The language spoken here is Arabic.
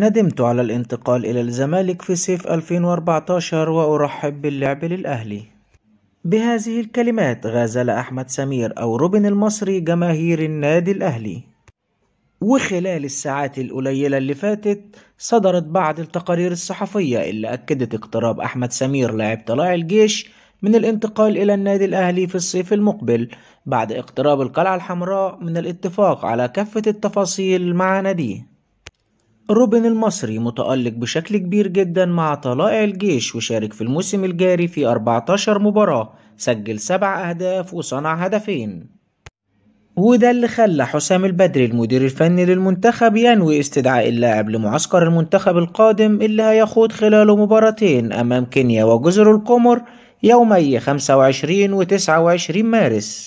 ندمت على الانتقال إلى الزمالك في صيف 2014 وأرحب باللعب للأهلي بهذه الكلمات غازل أحمد سمير أو روبن المصري جماهير النادي الأهلي وخلال الساعات القليلة اللي فاتت صدرت بعض التقارير الصحفية اللي أكدت اقتراب أحمد سمير لاعب طلاع الجيش من الانتقال إلى النادي الأهلي في الصيف المقبل بعد اقتراب القلعة الحمراء من الاتفاق على كافة التفاصيل مع ناديه روبن المصري متألق بشكل كبير جدا مع طلائع الجيش وشارك في الموسم الجاري في 14 مباراة سجل 7 أهداف وصنع هدفين وده اللي خلى حسام البدري المدير الفني للمنتخب ينوي استدعاء اللاعب لمعسكر المنتخب القادم اللي هيخوض خلاله مباراتين أمام كينيا وجزر القمر يومي 25 و 29 مارس